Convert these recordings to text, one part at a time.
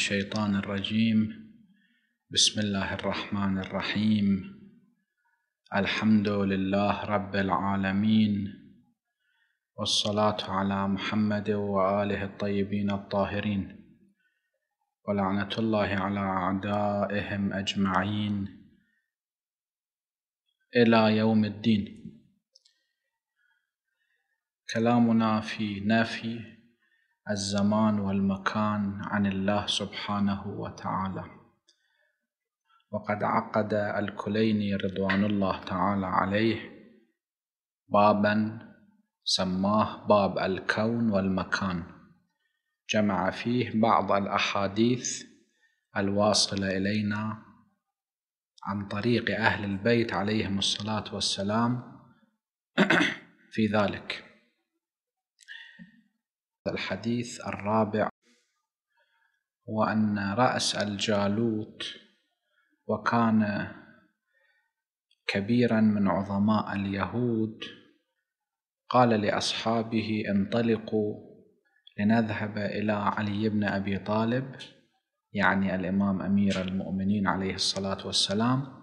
الشيطان الرجيم بسم الله الرحمن الرحيم الحمد لله رب العالمين والصلاة على محمد وآله الطيبين الطاهرين ولعنة الله على أعدائهم أجمعين إلى يوم الدين كلامنا في نفي الزمان والمكان عن الله سبحانه وتعالى وقد عقد الكليني رضوان الله تعالى عليه بابا سماه باب الكون والمكان جمع فيه بعض الاحاديث الواصله الينا عن طريق اهل البيت عليهم الصلاه والسلام في ذلك الحديث الرابع وأن رأس الجالوت وكان كبيرا من عظماء اليهود قال لأصحابه انطلقوا لنذهب إلى علي بن أبي طالب يعني الإمام أمير المؤمنين عليه الصلاة والسلام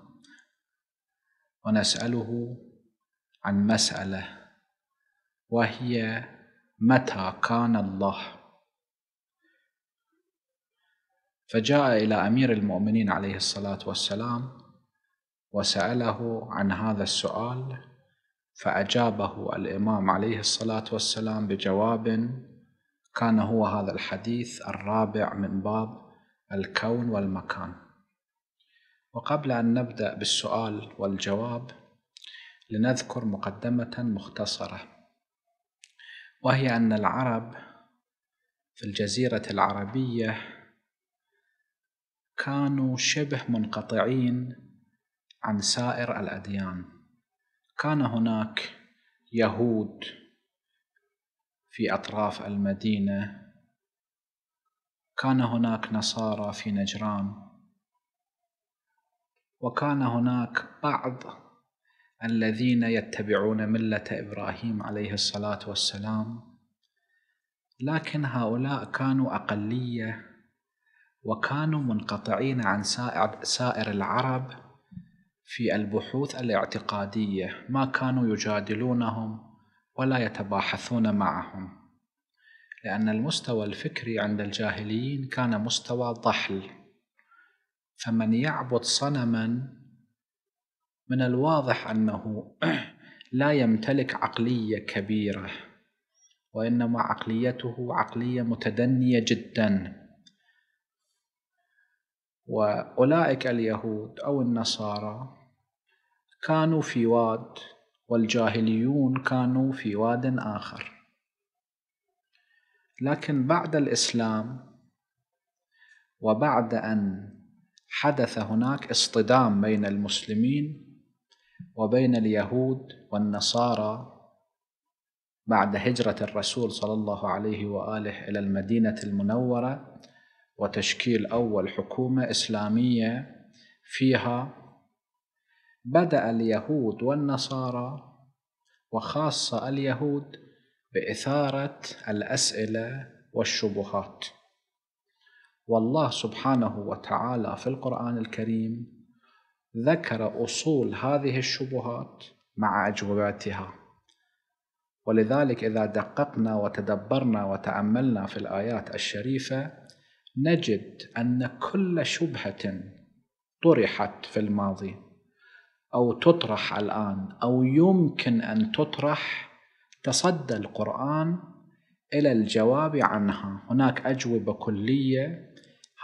ونسأله عن مسألة وهي متى كان الله فجاء إلى أمير المؤمنين عليه الصلاة والسلام وسأله عن هذا السؤال فأجابه الإمام عليه الصلاة والسلام بجواب كان هو هذا الحديث الرابع من باب الكون والمكان وقبل أن نبدأ بالسؤال والجواب لنذكر مقدمة مختصرة وهي أن العرب في الجزيرة العربية كانوا شبه منقطعين عن سائر الأديان كان هناك يهود في أطراف المدينة كان هناك نصارى في نجران وكان هناك بعض الذين يتبعون ملة إبراهيم عليه الصلاة والسلام لكن هؤلاء كانوا أقلية وكانوا منقطعين عن سائر العرب في البحوث الاعتقادية ما كانوا يجادلونهم ولا يتباحثون معهم لأن المستوى الفكري عند الجاهليين كان مستوى ضحل فمن يعبد صنما من الواضح أنه لا يمتلك عقلية كبيرة وإنما عقليته عقلية متدنية جدا وأولئك اليهود أو النصارى كانوا في واد والجاهليون كانوا في واد آخر لكن بعد الإسلام وبعد أن حدث هناك اصطدام بين المسلمين وبين اليهود والنصارى بعد هجرة الرسول صلى الله عليه وآله إلى المدينة المنورة وتشكيل أول حكومة إسلامية فيها بدأ اليهود والنصارى وخاصة اليهود بإثارة الأسئلة والشبهات والله سبحانه وتعالى في القرآن الكريم ذكر أصول هذه الشبهات مع أجوباتها ولذلك إذا دققنا وتدبرنا وتأملنا في الآيات الشريفة نجد أن كل شبهة طرحت في الماضي أو تطرح الآن أو يمكن أن تطرح تصدى القرآن إلى الجواب عنها هناك أجوبة كلية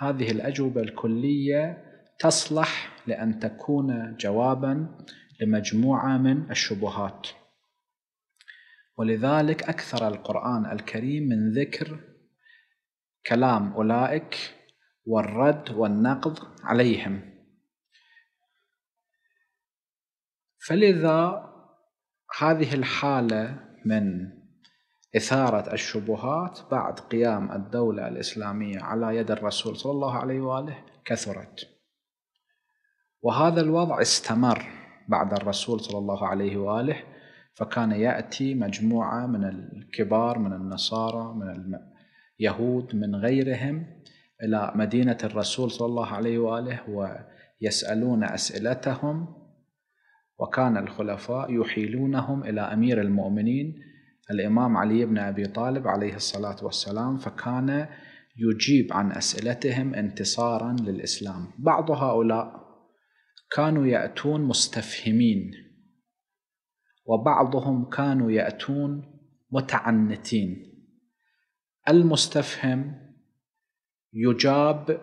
هذه الأجوبة الكلية تصلح لأن تكون جوابا لمجموعة من الشبهات ولذلك أكثر القرآن الكريم من ذكر كلام أولئك والرد والنقض عليهم فلذا هذه الحالة من إثارة الشبهات بعد قيام الدولة الإسلامية على يد الرسول صلى الله عليه وآله كثرت وهذا الوضع استمر بعد الرسول صلى الله عليه واله فكان ياتي مجموعه من الكبار من النصارى من اليهود من غيرهم الى مدينه الرسول صلى الله عليه واله ويسالون اسئلتهم وكان الخلفاء يحيلونهم الى امير المؤمنين الامام علي بن ابي طالب عليه الصلاه والسلام فكان يجيب عن اسئلتهم انتصارا للاسلام بعض هؤلاء كانوا يأتون مستفهمين وبعضهم كانوا يأتون متعنتين المستفهم يجاب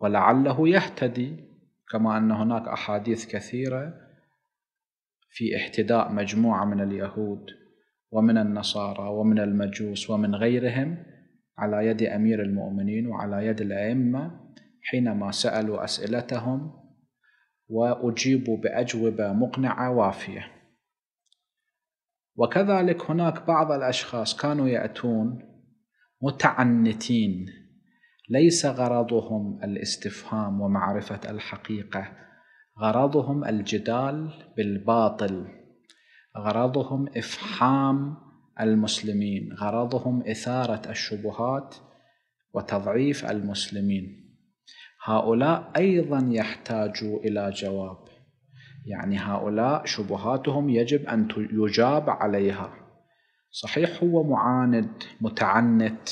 ولعله يهتدي كما أن هناك أحاديث كثيرة في احتداء مجموعة من اليهود ومن النصارى ومن المجوس ومن غيرهم على يد أمير المؤمنين وعلى يد الأئمة حينما سألوا أسئلتهم واجيب باجوبه مقنعه وافيه وكذلك هناك بعض الاشخاص كانوا ياتون متعنتين ليس غرضهم الاستفهام ومعرفه الحقيقه غرضهم الجدال بالباطل غرضهم افحام المسلمين غرضهم اثاره الشبهات وتضعيف المسلمين هؤلاء أيضا يحتاجوا إلى جواب يعني هؤلاء شبهاتهم يجب أن يجاب عليها صحيح هو معاند متعنت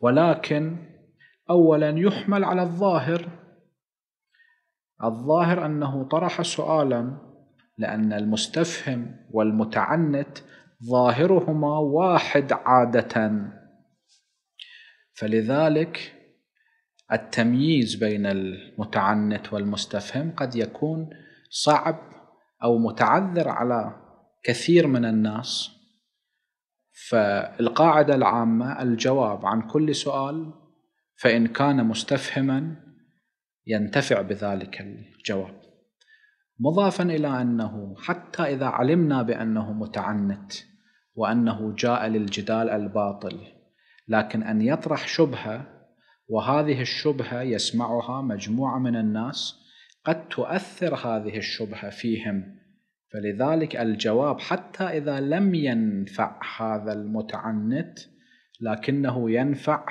ولكن أولا يحمل على الظاهر الظاهر أنه طرح سؤالا لأن المستفهم والمتعنت ظاهرهما واحد عادة فلذلك التمييز بين المتعنت والمستفهم قد يكون صعب او متعذر على كثير من الناس فالقاعده العامه الجواب عن كل سؤال فان كان مستفهما ينتفع بذلك الجواب مضافا الى انه حتى اذا علمنا بانه متعنت وانه جاء للجدال الباطل لكن ان يطرح شبهه وهذه الشبهة يسمعها مجموعة من الناس قد تؤثر هذه الشبهة فيهم فلذلك الجواب حتى إذا لم ينفع هذا المتعنت لكنه ينفع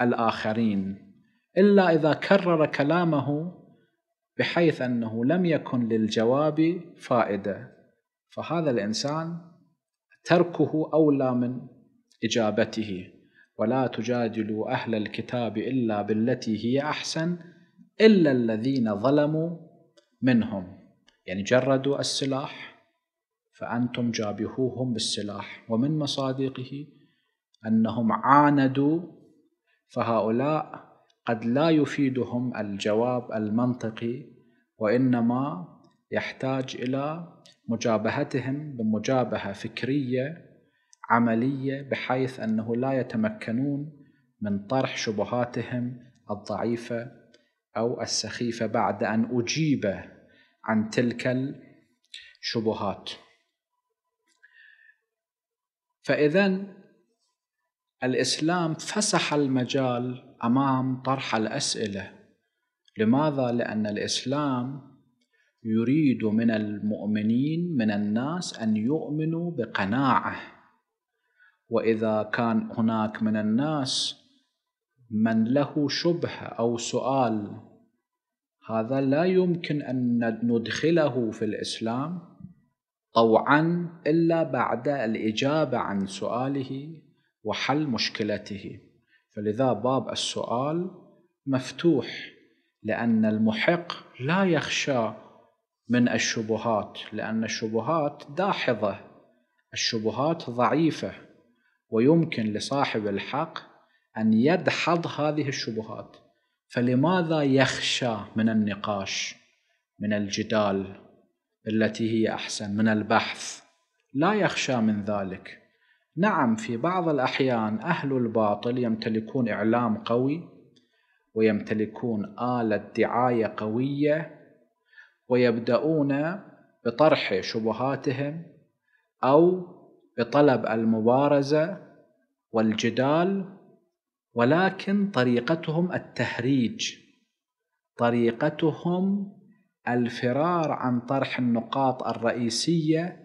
الآخرين إلا إذا كرر كلامه بحيث أنه لم يكن للجواب فائدة فهذا الإنسان تركه أولى من إجابته ولا تجادلوا أهل الكتاب إلا بالتي هي أحسن إلا الذين ظلموا منهم يعني جردوا السلاح فأنتم جابهوهم بالسلاح ومن مصادقه أنهم عاندوا فهؤلاء قد لا يفيدهم الجواب المنطقي وإنما يحتاج إلى مجابهتهم بمجابهة فكرية عمليه بحيث انه لا يتمكنون من طرح شبهاتهم الضعيفه او السخيفه بعد ان اجيب عن تلك الشبهات فاذا الاسلام فسح المجال امام طرح الاسئله لماذا لان الاسلام يريد من المؤمنين من الناس ان يؤمنوا بقناعه واذا كان هناك من الناس من له شبهه او سؤال هذا لا يمكن ان ندخله في الاسلام طوعا الا بعد الاجابه عن سؤاله وحل مشكلته فلذا باب السؤال مفتوح لان المحق لا يخشى من الشبهات لان الشبهات داحظه الشبهات ضعيفه ويمكن لصاحب الحق أن يدحض هذه الشبهات فلماذا يخشى من النقاش من الجدال التي هي أحسن من البحث لا يخشى من ذلك نعم في بعض الأحيان أهل الباطل يمتلكون إعلام قوي ويمتلكون آلة دعاية قوية ويبدأون بطرح شبهاتهم أو بطلب المبارزه والجدال ولكن طريقتهم التهريج طريقتهم الفرار عن طرح النقاط الرئيسيه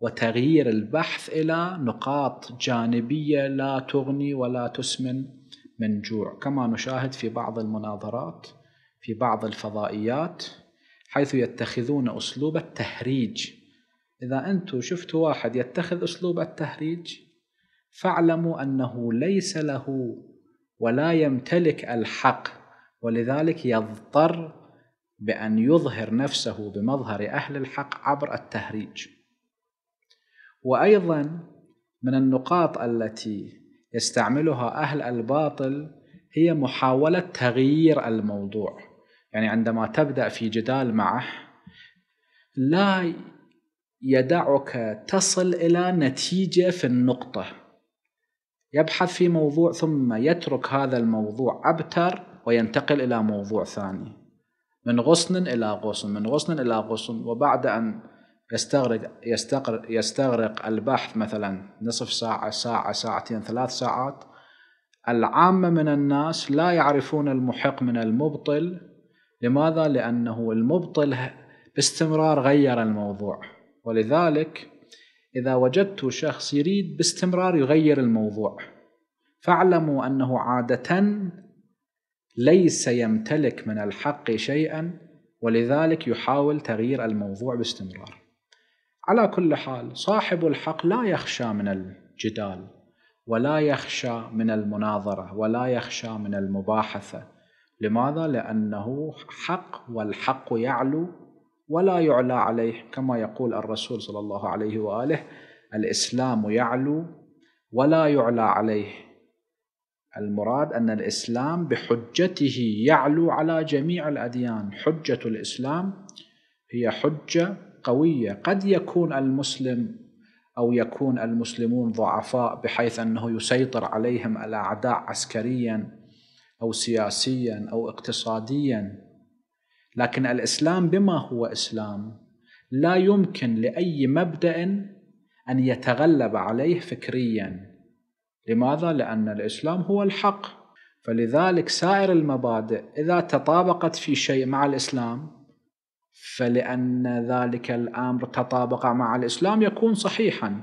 وتغيير البحث الى نقاط جانبيه لا تغني ولا تسمن من جوع كما نشاهد في بعض المناظرات في بعض الفضائيات حيث يتخذون اسلوب التهريج إذا أنتم شفتوا واحد يتخذ أسلوب التهريج فاعلموا أنه ليس له ولا يمتلك الحق ولذلك يضطر بأن يظهر نفسه بمظهر أهل الحق عبر التهريج وأيضا من النقاط التي يستعملها أهل الباطل هي محاولة تغيير الموضوع يعني عندما تبدأ في جدال معه لا يدعك تصل إلى نتيجة في النقطة يبحث في موضوع ثم يترك هذا الموضوع أبتر وينتقل إلى موضوع ثاني من غصن إلى غصن من غصن إلى غصن وبعد أن يستغرق يستغرق, يستغرق البحث مثلا نصف ساعة ساعة ساعتين ثلاث ساعات العامة من الناس لا يعرفون المحق من المبطل لماذا؟ لأنه المبطل باستمرار غير الموضوع ولذلك إذا وجدت شخص يريد باستمرار يغير الموضوع فاعلموا أنه عادة ليس يمتلك من الحق شيئا ولذلك يحاول تغيير الموضوع باستمرار على كل حال صاحب الحق لا يخشى من الجدال ولا يخشى من المناظرة ولا يخشى من المباحثة لماذا؟ لأنه حق والحق يعلو ولا يعلى عليه كما يقول الرسول صلى الله عليه واله الاسلام يعلو ولا يعلى عليه المراد ان الاسلام بحجته يعلو على جميع الاديان حجه الاسلام هي حجه قويه قد يكون المسلم او يكون المسلمون ضعفاء بحيث انه يسيطر عليهم الاعداء عسكريا او سياسيا او اقتصاديا لكن الاسلام بما هو اسلام لا يمكن لاي مبدا ان يتغلب عليه فكريا لماذا لان الاسلام هو الحق فلذلك سائر المبادئ اذا تطابقت في شيء مع الاسلام فلان ذلك الامر تطابق مع الاسلام يكون صحيحا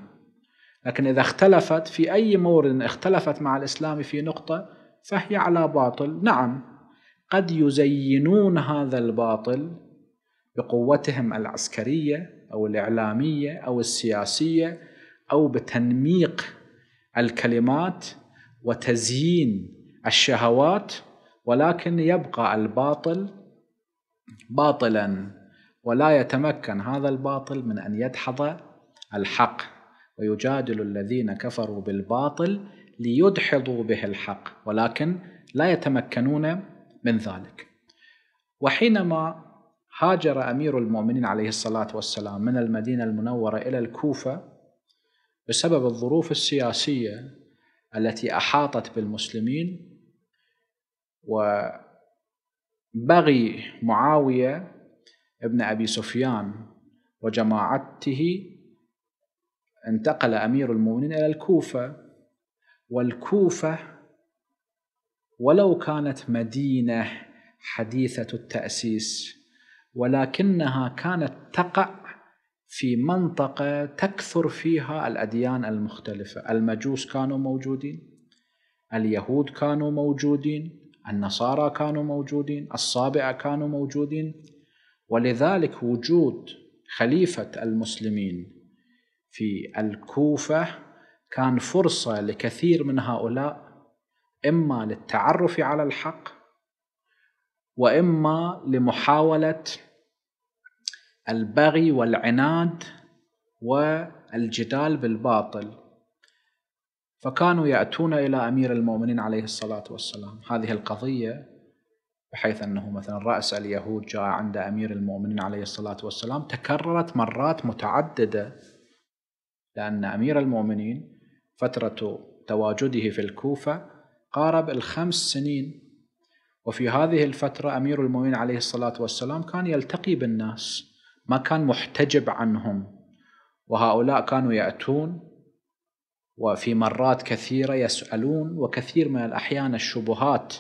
لكن اذا اختلفت في اي مورد اختلفت مع الاسلام في نقطه فهي على باطل نعم قد يزينون هذا الباطل بقوتهم العسكريه او الاعلاميه او السياسيه او بتنميق الكلمات وتزيين الشهوات ولكن يبقى الباطل باطلا ولا يتمكن هذا الباطل من ان يدحض الحق ويجادل الذين كفروا بالباطل ليدحضوا به الحق ولكن لا يتمكنون من ذلك وحينما هاجر أمير المؤمنين عليه الصلاة والسلام من المدينة المنورة إلى الكوفة بسبب الظروف السياسية التي أحاطت بالمسلمين وبغي معاوية ابن أبي سفيان وجماعته انتقل أمير المؤمنين إلى الكوفة والكوفة ولو كانت مدينه حديثه التاسيس ولكنها كانت تقع في منطقه تكثر فيها الاديان المختلفه، المجوس كانوا موجودين، اليهود كانوا موجودين، النصارى كانوا موجودين، الصابئه كانوا موجودين، ولذلك وجود خليفه المسلمين في الكوفه كان فرصه لكثير من هؤلاء إما للتعرف على الحق وإما لمحاولة البغي والعناد والجدال بالباطل فكانوا يأتون إلى أمير المؤمنين عليه الصلاة والسلام هذه القضية بحيث أنه مثلا رأس اليهود جاء عند أمير المؤمنين عليه الصلاة والسلام تكررت مرات متعددة لأن أمير المؤمنين فترة تواجده في الكوفة قارب الخمس سنين وفي هذه الفترة أمير المؤمنين عليه الصلاة والسلام كان يلتقي بالناس ما كان محتجب عنهم وهؤلاء كانوا يأتون وفي مرات كثيرة يسألون وكثير من الأحيان الشبهات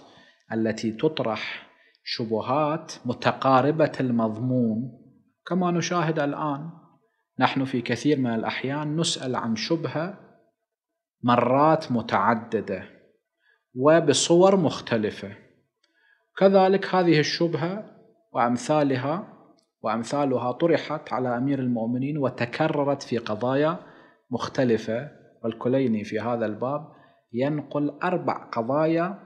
التي تطرح شبهات متقاربة المضمون كما نشاهد الآن نحن في كثير من الأحيان نسأل عن شبهة مرات متعددة وبصور مختلفة كذلك هذه الشبهة وأمثالها وأمثالها طرحت على أمير المؤمنين وتكررت في قضايا مختلفة والكليني في هذا الباب ينقل أربع قضايا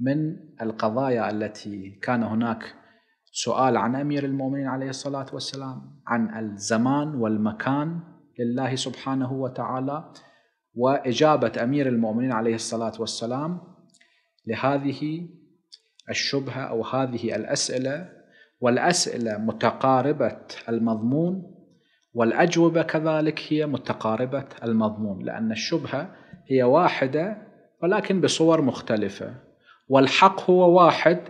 من القضايا التي كان هناك سؤال عن أمير المؤمنين عليه الصلاة والسلام عن الزمان والمكان لله سبحانه وتعالى واجابه امير المؤمنين عليه الصلاه والسلام لهذه الشبهه او هذه الاسئله والاسئله متقاربه المضمون والاجوبه كذلك هي متقاربه المضمون لان الشبهه هي واحده ولكن بصور مختلفه والحق هو واحد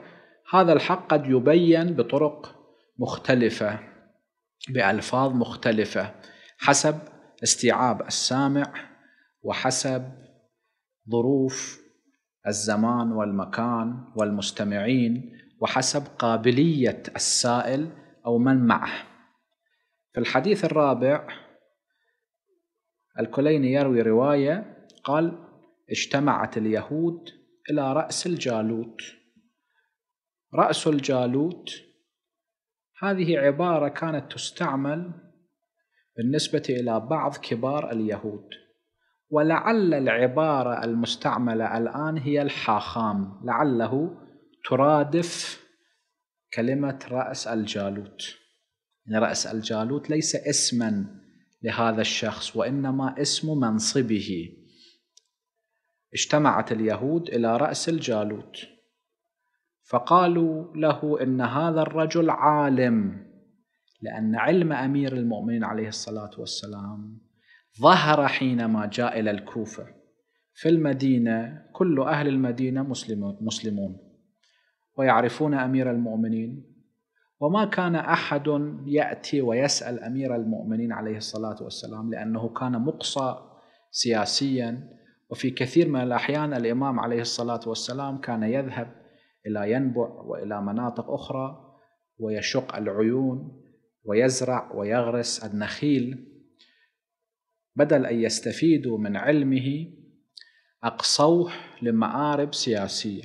هذا الحق قد يبين بطرق مختلفه بالفاظ مختلفه حسب استيعاب السامع وحسب ظروف الزمان والمكان والمستمعين وحسب قابليه السائل او من معه في الحديث الرابع الكليني يروي روايه قال اجتمعت اليهود الى راس الجالوت راس الجالوت هذه عباره كانت تستعمل بالنسبه الى بعض كبار اليهود ولعل العبارة المستعملة الآن هي الحاخام لعله ترادف كلمة رأس الجالوت يعني رأس الجالوت ليس اسما لهذا الشخص وإنما اسم منصبه اجتمعت اليهود إلى رأس الجالوت فقالوا له إن هذا الرجل عالم لأن علم أمير المؤمنين عليه الصلاة والسلام ظهر حينما جاء إلى الكوفة في المدينة كل أهل المدينة مسلمون ويعرفون أمير المؤمنين وما كان أحد يأتي ويسأل أمير المؤمنين عليه الصلاة والسلام لأنه كان مقصى سياسيا وفي كثير من الأحيان الإمام عليه الصلاة والسلام كان يذهب إلى ينبع وإلى مناطق أخرى ويشق العيون ويزرع ويغرس النخيل بدل أن يستفيدوا من علمه أقصوه لمآرب سياسية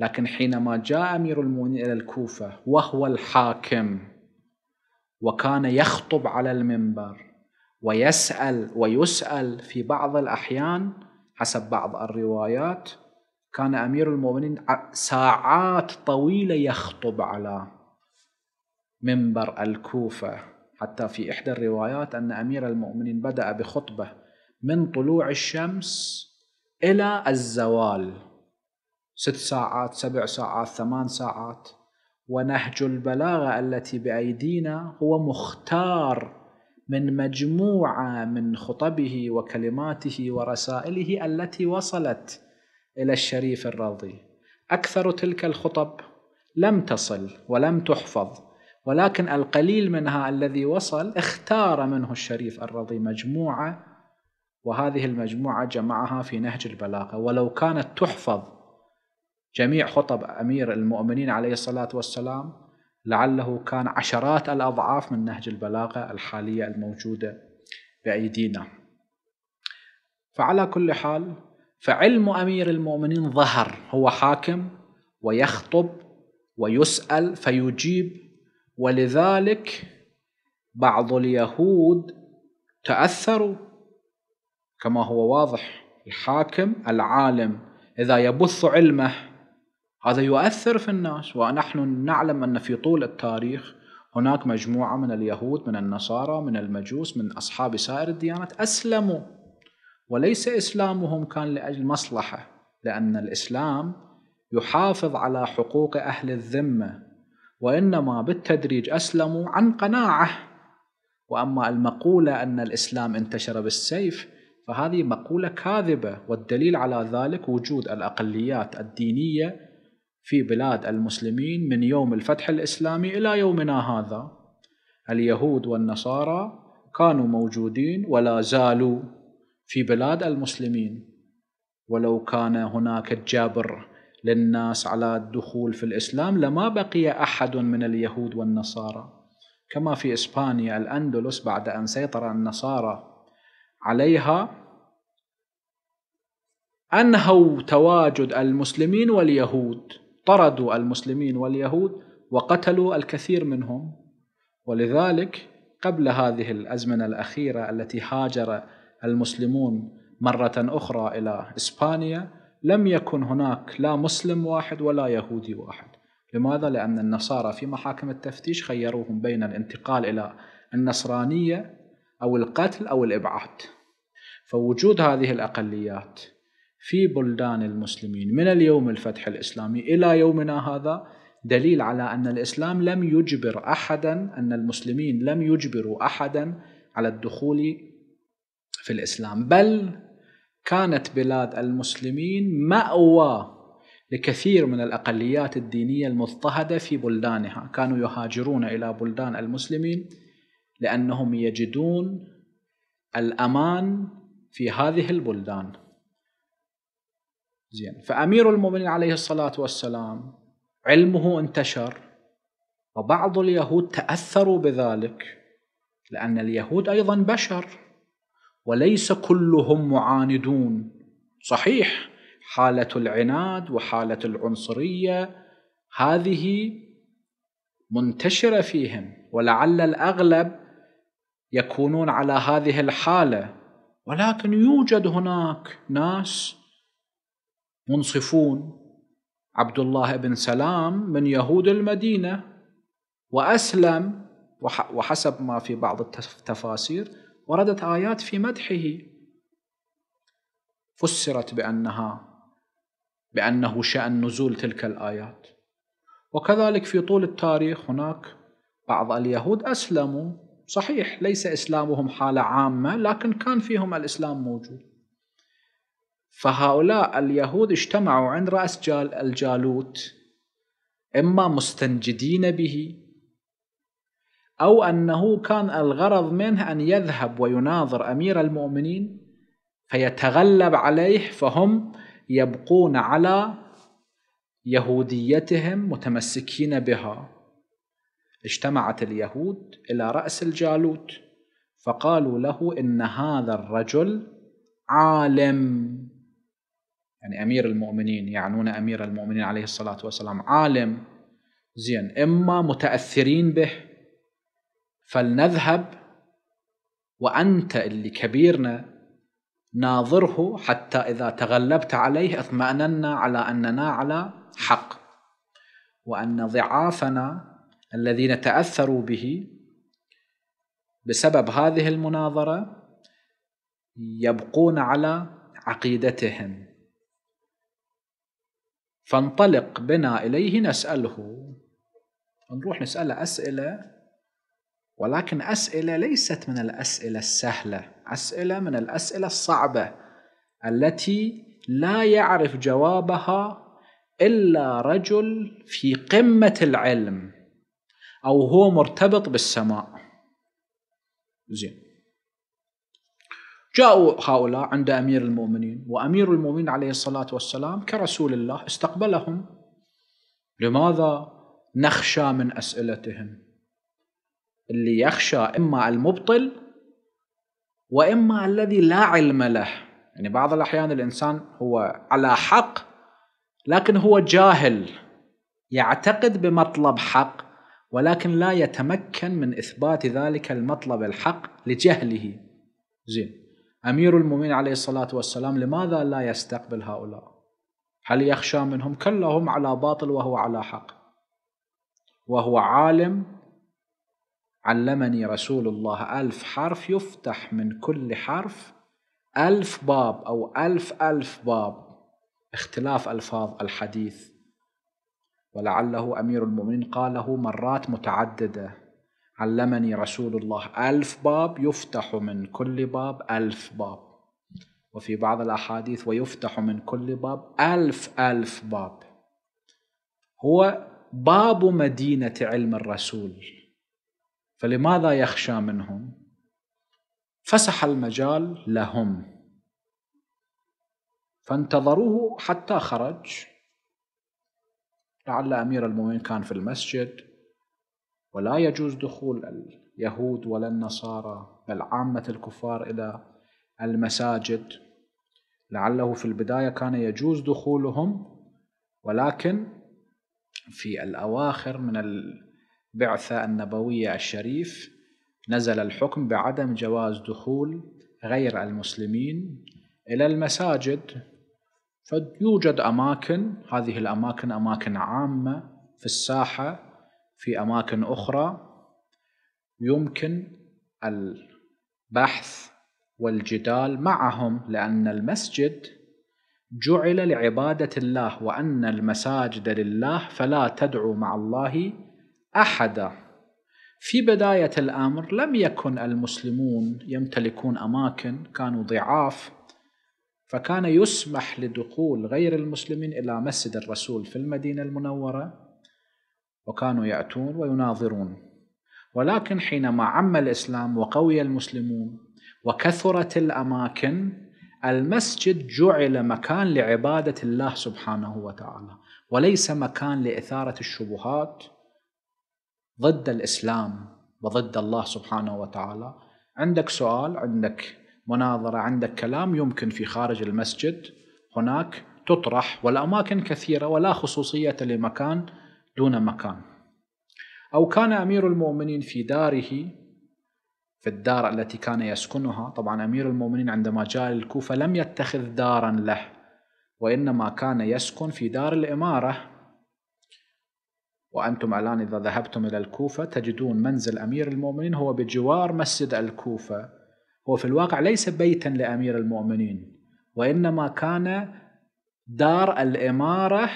لكن حينما جاء أمير المؤمنين إلى الكوفة وهو الحاكم وكان يخطب على المنبر ويسأل ويسأل في بعض الأحيان حسب بعض الروايات كان أمير المؤمنين ساعات طويلة يخطب على منبر الكوفة حتى في إحدى الروايات أن أمير المؤمنين بدأ بخطبة من طلوع الشمس إلى الزوال ست ساعات سبع ساعات ثمان ساعات ونهج البلاغة التي بأيدينا هو مختار من مجموعة من خطبه وكلماته ورسائله التي وصلت إلى الشريف الرضي أكثر تلك الخطب لم تصل ولم تحفظ ولكن القليل منها الذي وصل اختار منه الشريف الرضي مجموعة وهذه المجموعة جمعها في نهج البلاغة ولو كانت تحفظ جميع خطب أمير المؤمنين عليه الصلاة والسلام لعله كان عشرات الأضعاف من نهج البلاغة الحالية الموجودة بأيدينا فعلى كل حال فعلم أمير المؤمنين ظهر هو حاكم ويخطب ويسأل فيجيب ولذلك بعض اليهود تأثروا كما هو واضح الحاكم العالم إذا يبث علمه هذا يؤثر في الناس ونحن نعلم أن في طول التاريخ هناك مجموعة من اليهود من النصارى من المجوس من أصحاب سائر الديانات أسلموا وليس إسلامهم كان لأجل مصلحة لأن الإسلام يحافظ على حقوق أهل الذمة وإنما بالتدريج أسلموا عن قناعة وأما المقولة أن الإسلام انتشر بالسيف فهذه مقولة كاذبة والدليل على ذلك وجود الأقليات الدينية في بلاد المسلمين من يوم الفتح الإسلامي إلى يومنا هذا اليهود والنصارى كانوا موجودين ولا زالوا في بلاد المسلمين ولو كان هناك جابر للناس على الدخول في الإسلام لما بقي أحد من اليهود والنصارى كما في إسبانيا الأندلس بعد أن سيطر النصارى عليها أنهوا تواجد المسلمين واليهود طردوا المسلمين واليهود وقتلوا الكثير منهم ولذلك قبل هذه الأزمنة الأخيرة التي هاجر المسلمون مرة أخرى إلى إسبانيا لم يكن هناك لا مسلم واحد ولا يهودي واحد لماذا؟ لأن النصارى في محاكم التفتيش خيروهم بين الانتقال إلى النصرانية أو القتل أو الإبعاد فوجود هذه الأقليات في بلدان المسلمين من اليوم الفتح الإسلامي إلى يومنا هذا دليل على أن الإسلام لم يجبر أحدا أن المسلمين لم يجبروا أحدا على الدخول في الإسلام بل كانت بلاد المسلمين مأوى لكثير من الأقليات الدينية المضطهدة في بلدانها كانوا يهاجرون إلى بلدان المسلمين لأنهم يجدون الأمان في هذه البلدان زين فأمير المؤمنين عليه الصلاة والسلام علمه انتشر وبعض اليهود تأثروا بذلك لأن اليهود أيضا بشر وليس كلهم معاندون صحيح حاله العناد وحاله العنصريه هذه منتشره فيهم ولعل الاغلب يكونون على هذه الحاله ولكن يوجد هناك ناس منصفون عبد الله بن سلام من يهود المدينه واسلم وحسب ما في بعض التفاسير وردت آيات في مدحه فسرت بأنها بأنه شأن نزول تلك الآيات وكذلك في طول التاريخ هناك بعض اليهود أسلموا صحيح ليس إسلامهم حالة عامة لكن كان فيهم الإسلام موجود فهؤلاء اليهود اجتمعوا عند رأس جال الجالوت إما مستنجدين به أو أنه كان الغرض منه أن يذهب ويناظر أمير المؤمنين فيتغلب عليه فهم يبقون على يهوديتهم متمسكين بها اجتمعت اليهود إلى رأس الجالوت فقالوا له إن هذا الرجل عالم يعني أمير المؤمنين يعنون أمير المؤمنين عليه الصلاة والسلام عالم زين إما متأثرين به فلنذهب وأنت اللي كبيرنا ناظره حتى إذا تغلبت عليه اطمأننا على أننا على حق وأن ضعافنا الذين تأثروا به بسبب هذه المناظرة يبقون على عقيدتهم فانطلق بنا إليه نسأله نروح نسأله أسئلة ولكن أسئلة ليست من الأسئلة السهلة أسئلة من الأسئلة الصعبة التي لا يعرف جوابها إلا رجل في قمة العلم أو هو مرتبط بالسماء زين جاءوا هؤلاء عند أمير المؤمنين وأمير المؤمنين عليه الصلاة والسلام كرسول الله استقبلهم لماذا نخشى من أسئلتهم اللي يخشى إما المبطل وإما الذي لا علم له يعني بعض الأحيان الإنسان هو على حق لكن هو جاهل يعتقد بمطلب حق ولكن لا يتمكن من إثبات ذلك المطلب الحق لجهله زين أمير المؤمنين عليه الصلاة والسلام لماذا لا يستقبل هؤلاء هل يخشى منهم كلهم على باطل وهو على حق وهو عالم علمني رسول الله ألف حرف يفتح من كل حرف ألف باب أو ألف ألف باب اختلاف ألفاظ الحديث ولعله أمير المؤمنين قاله مرات متعددة علمني رسول الله ألف باب يفتح من كل باب ألف باب وفي بعض الأحاديث ويفتح من كل باب ألف ألف باب هو باب مدينة علم الرسول فلماذا يخشى منهم فسح المجال لهم فانتظروه حتى خرج لعل امير المؤمنين كان في المسجد ولا يجوز دخول اليهود ولا النصارى بل عامه الكفار الى المساجد لعله في البدايه كان يجوز دخولهم ولكن في الاواخر من بعثة النبوية الشريف نزل الحكم بعدم جواز دخول غير المسلمين إلى المساجد فيوجد أماكن هذه الأماكن أماكن عامة في الساحة في أماكن أخرى يمكن البحث والجدال معهم لأن المسجد جعل لعبادة الله وأن المساجد لله فلا تدعو مع الله احدا في بدايه الامر لم يكن المسلمون يمتلكون اماكن كانوا ضعاف فكان يسمح لدخول غير المسلمين الى مسجد الرسول في المدينه المنوره وكانوا ياتون ويناظرون ولكن حينما عم الاسلام وقوي المسلمون وكثرت الاماكن المسجد جعل مكان لعباده الله سبحانه وتعالى وليس مكان لاثاره الشبهات ضد الاسلام وضد الله سبحانه وتعالى عندك سؤال عندك مناظره عندك كلام يمكن في خارج المسجد هناك تطرح والاماكن كثيره ولا خصوصيه لمكان دون مكان او كان امير المؤمنين في داره في الدار التي كان يسكنها طبعا امير المؤمنين عندما جاء الكوفه لم يتخذ دارا له وانما كان يسكن في دار الاماره وأنتم الآن إذا ذهبتم إلى الكوفة تجدون منزل أمير المؤمنين هو بجوار مسجد الكوفة هو في الواقع ليس بيتا لأمير المؤمنين وإنما كان دار الإمارة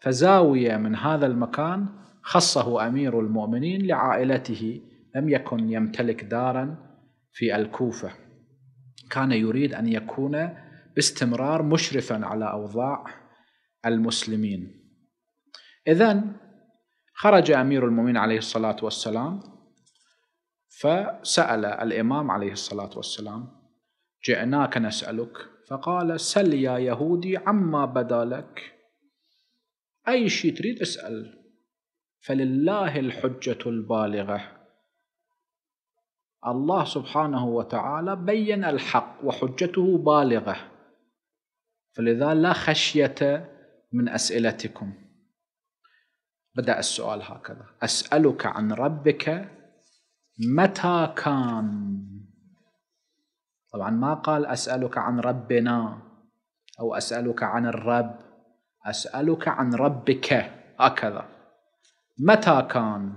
فزاوية من هذا المكان خصه أمير المؤمنين لعائلته لم يكن يمتلك دارا في الكوفة كان يريد أن يكون باستمرار مشرفا على أوضاع المسلمين إذا خرج أمير المؤمنين عليه الصلاة والسلام فسأل الإمام عليه الصلاة والسلام جئناك نسألك فقال سل يا يهودي عما بدا لك أي شيء تريد اسأل فلله الحجة البالغة الله سبحانه وتعالى بين الحق وحجته بالغة فلذا لا خشية من أسئلتكم بدأ السؤال هكذا أسألك عن ربك متى كان طبعا ما قال أسألك عن ربنا أو أسألك عن الرب أسألك عن ربك هكذا متى كان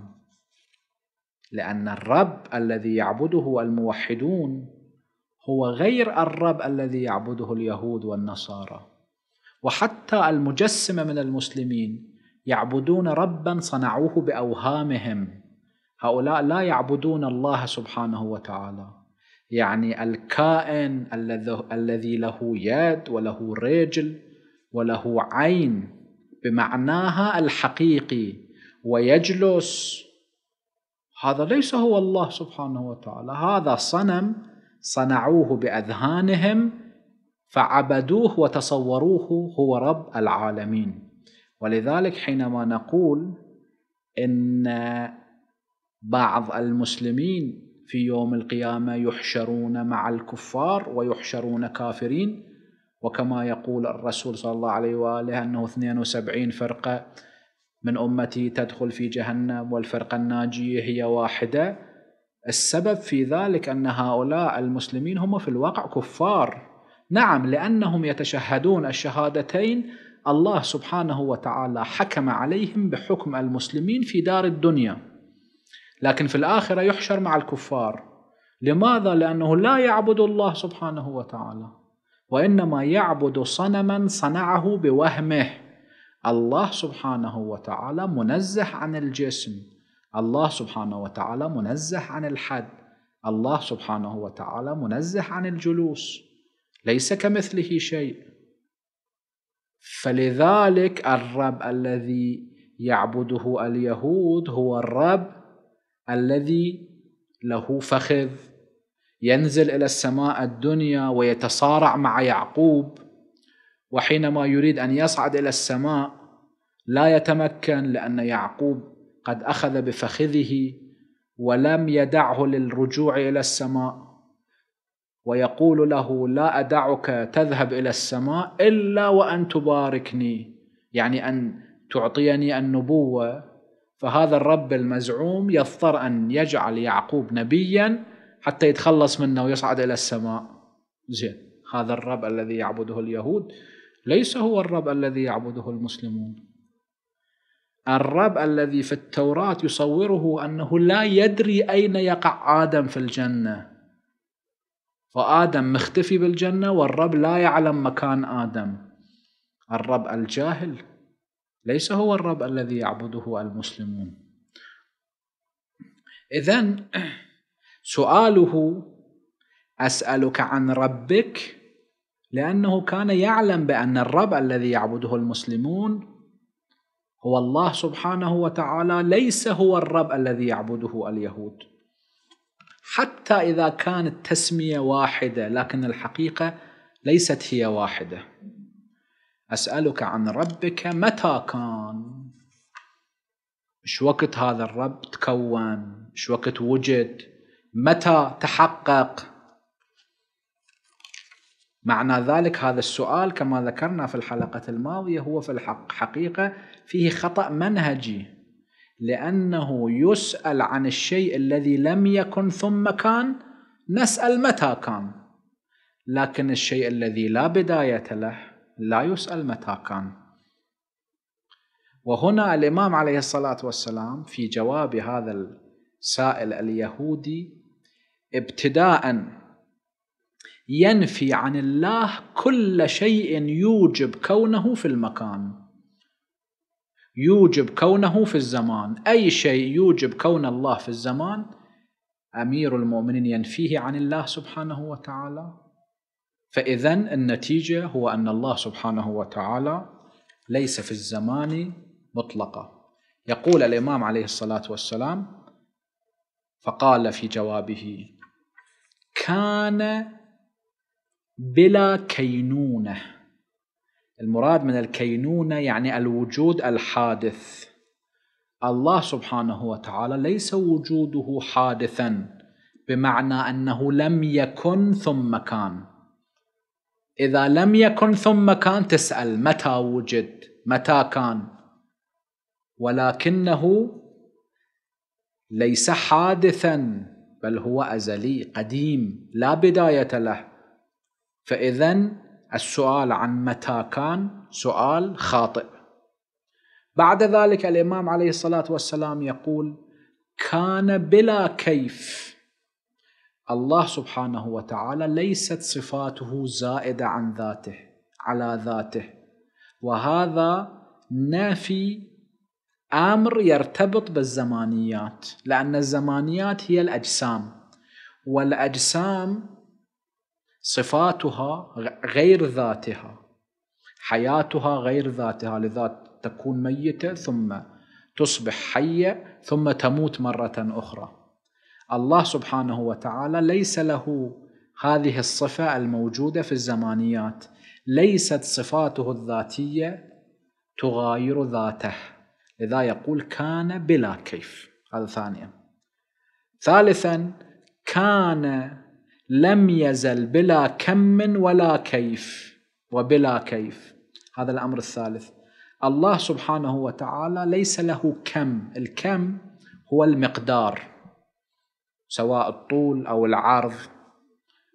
لأن الرب الذي يعبده الموحدون هو غير الرب الذي يعبده اليهود والنصارى وحتى المجسمة من المسلمين يعبدون ربا صنعوه باوهامهم هؤلاء لا يعبدون الله سبحانه وتعالى يعني الكائن الذي له يد وله رجل وله عين بمعناها الحقيقي ويجلس هذا ليس هو الله سبحانه وتعالى هذا صنم صنعوه باذهانهم فعبدوه وتصوروه هو رب العالمين ولذلك حينما نقول ان بعض المسلمين في يوم القيامه يحشرون مع الكفار ويحشرون كافرين وكما يقول الرسول صلى الله عليه واله انه 72 فرقه من امتي تدخل في جهنم والفرقه الناجيه هي واحده السبب في ذلك ان هؤلاء المسلمين هم في الواقع كفار نعم لانهم يتشهدون الشهادتين الله سبحانه وتعالى حكم عليهم بحكم المسلمين في دار الدنيا لكن في الآخرة يحشر مع الكفار لماذا؟ لأنه لا يعبد الله سبحانه وتعالى وإنما يعبد صنما صنعه بوهمه الله سبحانه وتعالى منزه عن الجسم الله سبحانه وتعالى منزه عن الحد الله سبحانه وتعالى منزه عن الجلوس ليس كمثله شيء فلذلك الرب الذي يعبده اليهود هو الرب الذي له فخذ ينزل الى السماء الدنيا ويتصارع مع يعقوب وحينما يريد ان يصعد الى السماء لا يتمكن لان يعقوب قد اخذ بفخذه ولم يدعه للرجوع الى السماء ويقول له لا أدعك تذهب إلى السماء إلا وأن تباركني يعني أن تعطيني النبوة فهذا الرب المزعوم يضطر أن يجعل يعقوب نبيا حتى يتخلص منه ويصعد إلى السماء زين هذا الرب الذي يعبده اليهود ليس هو الرب الذي يعبده المسلمون الرب الذي في التوراة يصوره أنه لا يدري أين يقع آدم في الجنة وآدم مختفي بالجنة والرب لا يعلم مكان آدم الرب الجاهل ليس هو الرب الذي يعبده المسلمون إذا سؤاله أسألك عن ربك لأنه كان يعلم بأن الرب الذي يعبده المسلمون هو الله سبحانه وتعالى ليس هو الرب الذي يعبده اليهود حتى إذا كانت التسمية واحدة لكن الحقيقة ليست هي واحدة أسألك عن ربك متى كان مش وقت هذا الرب تكون مش وقت وجد متى تحقق معنى ذلك هذا السؤال كما ذكرنا في الحلقة الماضية هو في الحقيقة فيه خطأ منهجي لأنه يسأل عن الشيء الذي لم يكن ثم كان نسأل متى كان لكن الشيء الذي لا بداية له لا يسأل متى كان وهنا الإمام عليه الصلاة والسلام في جواب هذا السائل اليهودي ابتداء ينفي عن الله كل شيء يوجب كونه في المكان يوجب كونه في الزمان أي شيء يوجب كون الله في الزمان أمير المؤمنين ينفيه عن الله سبحانه وتعالى فإذا النتيجة هو أن الله سبحانه وتعالى ليس في الزمان مطلقا يقول الإمام عليه الصلاة والسلام فقال في جوابه كان بلا كينونه المراد من الكينونة يعني الوجود الحادث الله سبحانه وتعالى ليس وجوده حادثا بمعنى أنه لم يكن ثم كان إذا لم يكن ثم كان تسأل متى وجد متى كان ولكنه ليس حادثا بل هو أزلي قديم لا بداية له فإذا السؤال عن متى كان سؤال خاطئ بعد ذلك الإمام عليه الصلاة والسلام يقول كان بلا كيف الله سبحانه وتعالى ليست صفاته زائدة عن ذاته على ذاته وهذا نافي امر يرتبط بالزمانيات لان الزمانيات هي الاجسام والاجسام صفاتها غير ذاتها حياتها غير ذاتها لذات تكون ميتة ثم تصبح حية ثم تموت مرة أخرى الله سبحانه وتعالى ليس له هذه الصفة الموجودة في الزمانيات ليست صفاته الذاتية تغاير ذاته لذا يقول كان بلا كيف هذا ثانيا ثالثا كان لم يزل بلا كم ولا كيف وبلا كيف هذا الامر الثالث الله سبحانه وتعالى ليس له كم الكم هو المقدار سواء الطول او العرض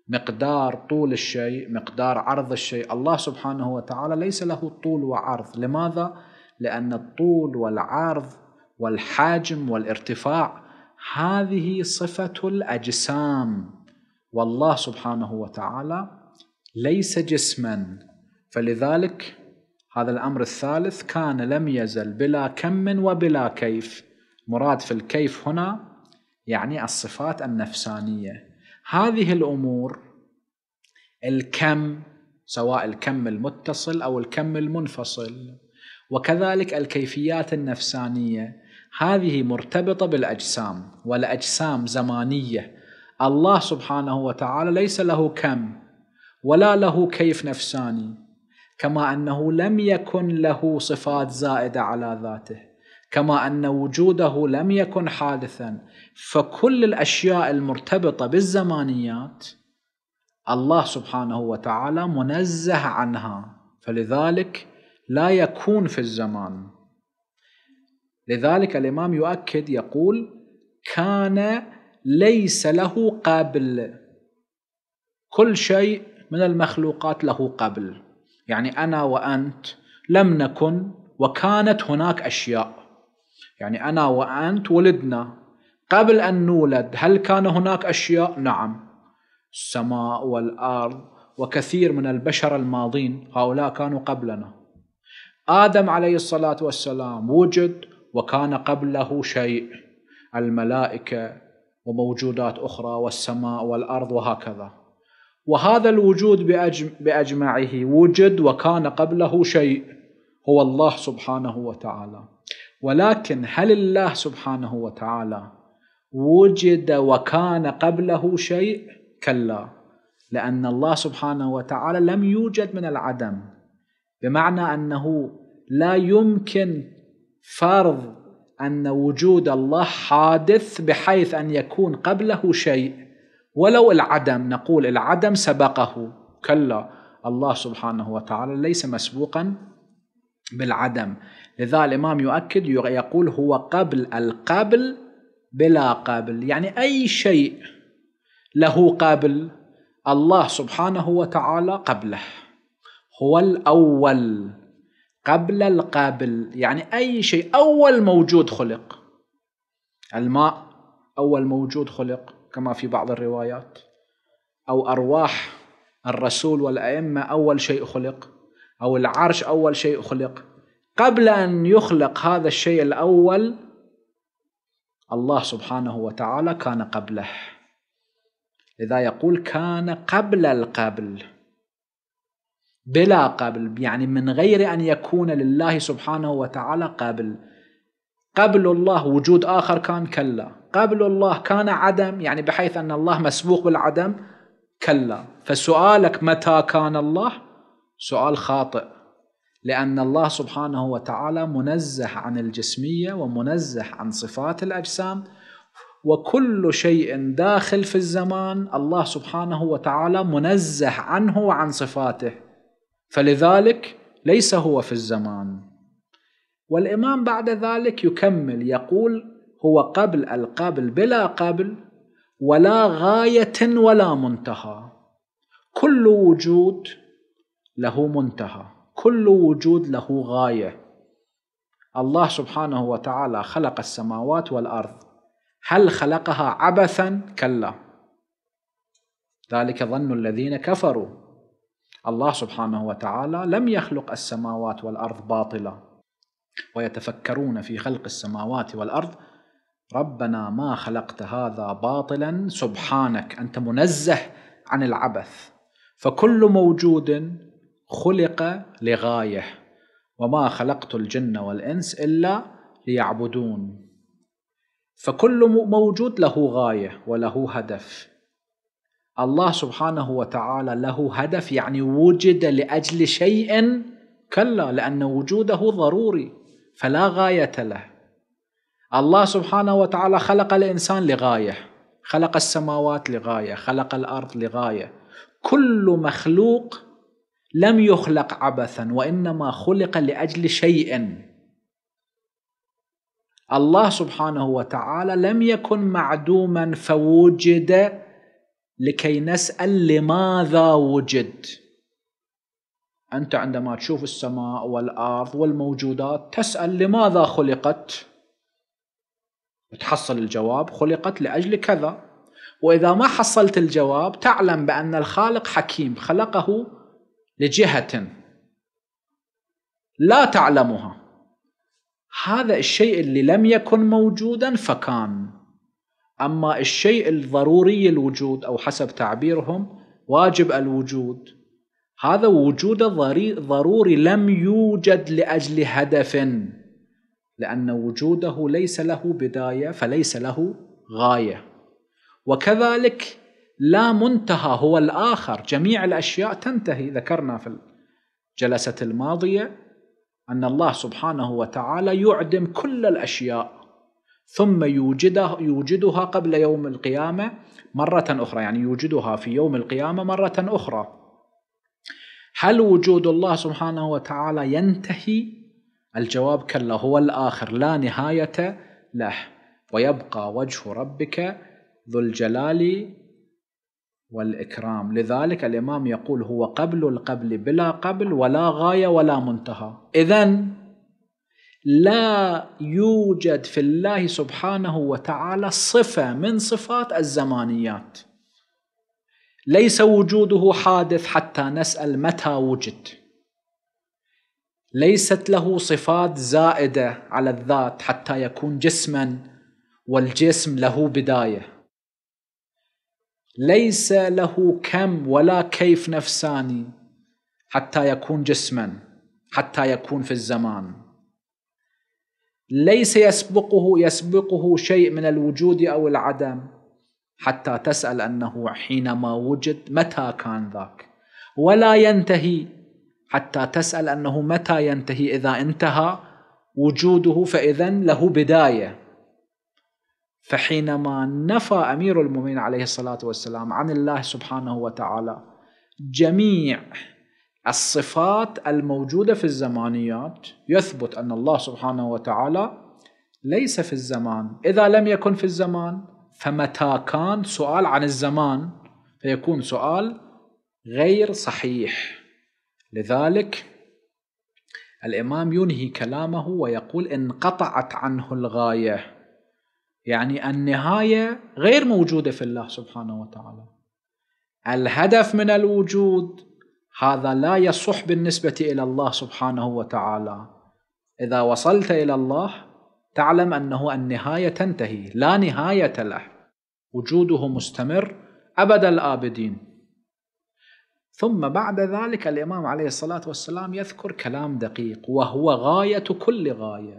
مقدار طول الشيء مقدار عرض الشيء الله سبحانه وتعالى ليس له طول وعرض لماذا لان الطول والعرض والحجم والارتفاع هذه صفه الاجسام والله سبحانه وتعالى ليس جسما فلذلك هذا الامر الثالث كان لم يزل بلا كم وبلا كيف مراد في الكيف هنا يعني الصفات النفسانيه هذه الامور الكم سواء الكم المتصل او الكم المنفصل وكذلك الكيفيات النفسانيه هذه مرتبطه بالاجسام والاجسام زمانيه الله سبحانه وتعالى ليس له كم ولا له كيف نفساني كما انه لم يكن له صفات زائده على ذاته كما ان وجوده لم يكن حادثا فكل الاشياء المرتبطه بالزمانيات الله سبحانه وتعالى منزه عنها فلذلك لا يكون في الزمان لذلك الامام يؤكد يقول كان ليس له قابل كل شيء من المخلوقات له قبل يعني أنا وأنت لم نكن وكانت هناك أشياء يعني أنا وأنت ولدنا قبل أن نولد هل كان هناك أشياء؟ نعم السماء والأرض وكثير من البشر الماضين هؤلاء كانوا قبلنا آدم عليه الصلاة والسلام وجد وكان قبله شيء الملائكة وموجودات أخرى والسماء والأرض وهكذا وهذا الوجود بأجمعه وجد وكان قبله شيء هو الله سبحانه وتعالى ولكن هل الله سبحانه وتعالى وجد وكان قبله شيء كلا لأن الله سبحانه وتعالى لم يوجد من العدم بمعنى أنه لا يمكن فرض أن وجود الله حادث بحيث أن يكون قبله شيء ولو العدم نقول العدم سبقه كلا الله سبحانه وتعالى ليس مسبوقا بالعدم لذا الإمام يؤكد يقول هو قبل القبل بلا قبل يعني أي شيء له قبل الله سبحانه وتعالى قبله هو الأول قبل القابل يعني أي شيء أول موجود خلق الماء أول موجود خلق كما في بعض الروايات أو أرواح الرسول والأئمة أول شيء خلق أو العرش أول شيء خلق قبل أن يخلق هذا الشيء الأول الله سبحانه وتعالى كان قبله لذا يقول كان قبل القبل بلا قبل يعني من غير أن يكون لله سبحانه وتعالى قبل قبل الله وجود آخر كان كلا قبل الله كان عدم يعني بحيث أن الله مسبوق بالعدم كلا فسؤالك متى كان الله سؤال خاطئ لأن الله سبحانه وتعالى منزه عن الجسمية ومنزه عن صفات الأجسام وكل شيء داخل في الزمان الله سبحانه وتعالى منزه عنه وعن صفاته فلذلك ليس هو في الزمان والإمام بعد ذلك يكمل يقول هو قبل القبل بلا قبل ولا غاية ولا منتهى كل وجود له منتهى كل وجود له غاية الله سبحانه وتعالى خلق السماوات والأرض هل خلقها عبثا كلا ذلك ظن الذين كفروا الله سبحانه وتعالى لم يخلق السماوات والارض باطلا ويتفكرون في خلق السماوات والارض ربنا ما خلقت هذا باطلا سبحانك انت منزه عن العبث فكل موجود خلق لغايه وما خلقت الجن والانس الا ليعبدون فكل موجود له غايه وله هدف الله سبحانه وتعالى له هدف يعني وجد لاجل شيء كلا لان وجوده ضروري فلا غايه له الله سبحانه وتعالى خلق الانسان لغايه خلق السماوات لغايه خلق الارض لغايه كل مخلوق لم يخلق عبثا وانما خلق لاجل شيء الله سبحانه وتعالى لم يكن معدوما فوجد لكي نسأل لماذا وجد أنت عندما تشوف السماء والأرض والموجودات تسأل لماذا خلقت تحصل الجواب خلقت لأجل كذا وإذا ما حصلت الجواب تعلم بأن الخالق حكيم خلقه لجهة لا تعلمها هذا الشيء اللي لم يكن موجودا فكان أما الشيء الضروري الوجود أو حسب تعبيرهم واجب الوجود هذا وجود ضروري لم يوجد لأجل هدف لأن وجوده ليس له بداية فليس له غاية وكذلك لا منتهى هو الآخر جميع الأشياء تنتهي ذكرنا في الجلسة الماضية أن الله سبحانه وتعالى يعدم كل الأشياء ثم يوجده يوجدها قبل يوم القيامة مرة أخرى يعني يوجدها في يوم القيامة مرة أخرى هل وجود الله سبحانه وتعالى ينتهي الجواب كلا هو الآخر لا نهاية له ويبقى وجه ربك ذو الجلال والإكرام لذلك الإمام يقول هو قبل القبل بلا قبل ولا غاية ولا منتهى إذن لا يوجد في الله سبحانه وتعالى صفة من صفات الزمانيات ليس وجوده حادث حتى نسأل متى وجد ليست له صفات زائدة على الذات حتى يكون جسما والجسم له بداية ليس له كم ولا كيف نفساني حتى يكون جسما حتى يكون في الزمان ليس يسبقه يسبقه شيء من الوجود أو العدم حتى تسأل أنه حينما وجد متى كان ذاك ولا ينتهي حتى تسأل أنه متى ينتهي إذا انتهى وجوده فإذا له بداية فحينما نفى أمير المؤمنين عليه الصلاة والسلام عن الله سبحانه وتعالى جميع الصفات الموجودة في الزمانيات يثبت أن الله سبحانه وتعالى ليس في الزمان إذا لم يكن في الزمان فمتى كان سؤال عن الزمان فيكون سؤال غير صحيح لذلك الإمام ينهي كلامه ويقول انقطعت عنه الغاية يعني النهاية غير موجودة في الله سبحانه وتعالى الهدف من الوجود هذا لا يصح بالنسبة إلى الله سبحانه وتعالى إذا وصلت إلى الله تعلم أنه النهاية تنتهي لا نهاية له وجوده مستمر أبد الآبدين ثم بعد ذلك الإمام عليه الصلاة والسلام يذكر كلام دقيق وهو غاية كل غاية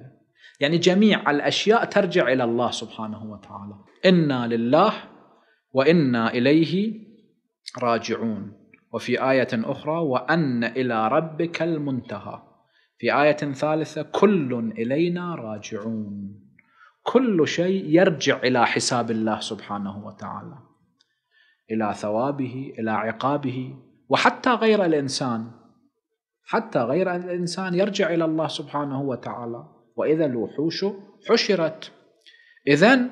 يعني جميع الأشياء ترجع إلى الله سبحانه وتعالى إنا لله وإنا إليه راجعون وفي آية أخرى وأن إلى ربك المنتهى في آية ثالثة كل إلينا راجعون كل شيء يرجع إلى حساب الله سبحانه وتعالى إلى ثوابه إلى عقابه وحتى غير الإنسان حتى غير الإنسان يرجع إلى الله سبحانه وتعالى وإذا الوحوش حشرت إذا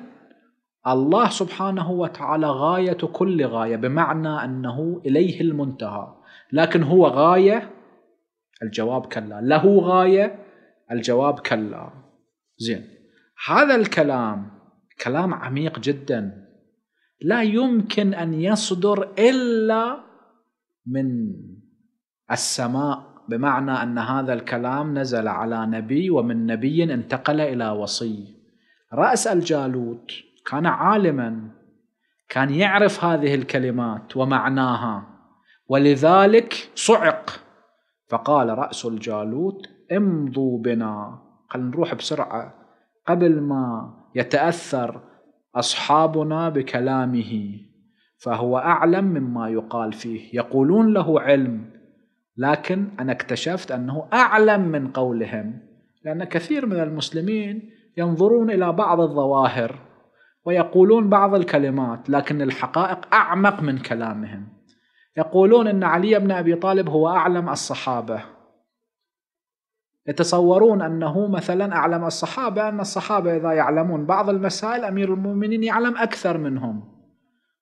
الله سبحانه وتعالى غاية كل غاية بمعنى أنه إليه المنتهى لكن هو غاية الجواب كلا له غاية الجواب كلا زين هذا الكلام كلام عميق جدا لا يمكن أن يصدر إلا من السماء بمعنى أن هذا الكلام نزل على نبي ومن نبي انتقل إلى وصي رأس الجالوت كان عالما كان يعرف هذه الكلمات ومعناها ولذلك صعق فقال رأس الجالوت امضوا بنا خلينا نروح بسرعة قبل ما يتأثر أصحابنا بكلامه فهو أعلم مما يقال فيه يقولون له علم لكن أنا اكتشفت أنه أعلم من قولهم لأن كثير من المسلمين ينظرون إلى بعض الظواهر ويقولون بعض الكلمات لكن الحقائق أعمق من كلامهم يقولون أن علي بن أبي طالب هو أعلم الصحابة يتصورون أنه مثلا أعلم الصحابة أن الصحابة إذا يعلمون بعض المسائل أمير المؤمنين يعلم أكثر منهم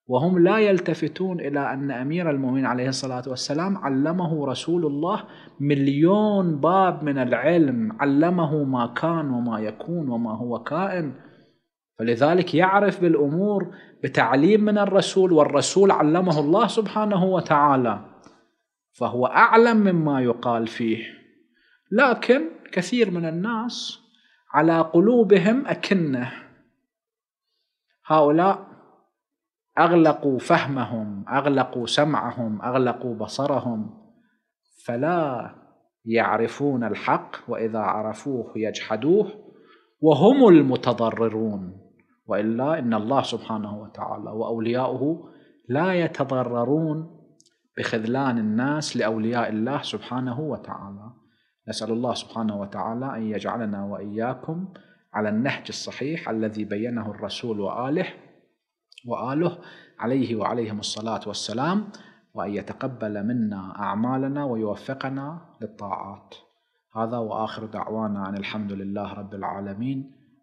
وهم لا يلتفتون إلى أن أمير المؤمنين عليه الصلاة والسلام علمه رسول الله مليون باب من العلم علمه ما كان وما يكون وما هو كائن فلذلك يعرف بالامور بتعليم من الرسول والرسول علمه الله سبحانه وتعالى فهو اعلم مما يقال فيه لكن كثير من الناس على قلوبهم اكنه هؤلاء اغلقوا فهمهم اغلقوا سمعهم اغلقوا بصرهم فلا يعرفون الحق واذا عرفوه يجحدوه وهم المتضررون والا ان الله سبحانه وتعالى واولياؤه لا يتضررون بخذلان الناس لاولياء الله سبحانه وتعالى نسال الله سبحانه وتعالى ان يجعلنا واياكم على النهج الصحيح الذي بينه الرسول واله واله عليه وعليهم الصلاه والسلام وان يتقبل منا اعمالنا ويوفقنا للطاعات هذا واخر دعوانا ان الحمد لله رب العالمين